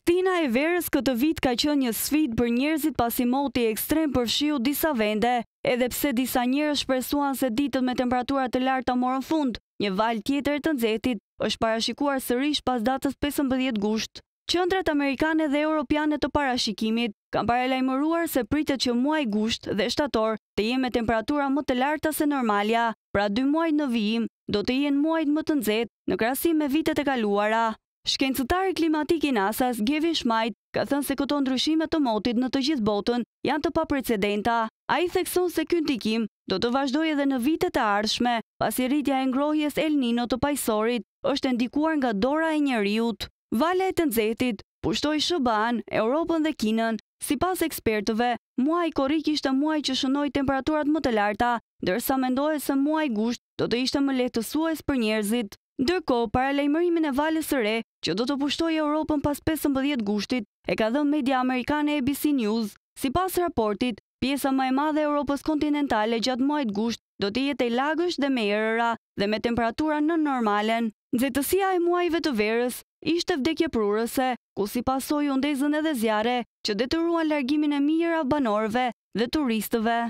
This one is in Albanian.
Stina e verës këtë vit ka qënë një sfit për njerëzit pasi moti ekstrem për shiu disa vende, edhepse disa njerë shpresuan se ditët me temperaturat të lartë të morën fund, një val tjetër të nëzetit është parashikuar sërish pas datës 15 gusht. Qëndrat Amerikane dhe Europiane të parashikimit kam parelajmëruar se pritet që muaj gusht dhe shtator të jenë me temperatura më të larta se normalja, pra dy muaj në vijim do të jenë muajt më të nëzet në krasim me vitet e kaluara. Shkencëtari klimatik i NASA's Gevin Shmajt ka thënë se këto ndryshime të motit në të gjithë botën janë të paprecedenta. A i thekson se këntikim do të vazhdoj edhe në vitet e pas pasi rritja e ngrohjes El Nino të Pajsorit është endikuar nga dora e njeriut. Vale e të nëzetit pushtoj Shëban, Europën dhe Kinën. Si pas ekspertëve, muaj korik ishte muaj që shënoj temperaturat më të larta, dërsa mendoj se muaj gusht do të ishte më lehtësues për njerëzit. Ndërko, para lejmërimin e valës së re, që do të pushtoj Europën pas 15 gushtit, e ka dhe media Amerikane ABC News, si pas raportit, pjesa ma e madhe Europës kontinentale gjatë muajt gusht do të jetë e lagësht dhe me erëra dhe me temperatura në normalen. Nëzitësia e muajve të verës ishte vdekje prurëse, ku si pasoj undezën edhe zjare që detyruan largimin e mirë a banorve dhe turistëve.